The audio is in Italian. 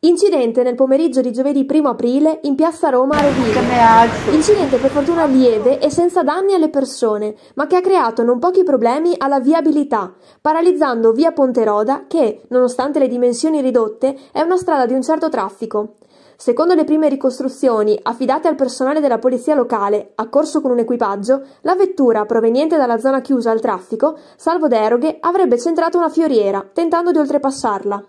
Incidente nel pomeriggio di giovedì 1 aprile in piazza Roma a Rovigo. Incidente per fortuna lieve e senza danni alle persone, ma che ha creato non pochi problemi alla viabilità, paralizzando via Ponteroda che, nonostante le dimensioni ridotte, è una strada di un certo traffico. Secondo le prime ricostruzioni affidate al personale della polizia locale, accorso con un equipaggio, la vettura proveniente dalla zona chiusa al traffico, salvo deroghe, avrebbe centrato una fioriera, tentando di oltrepassarla.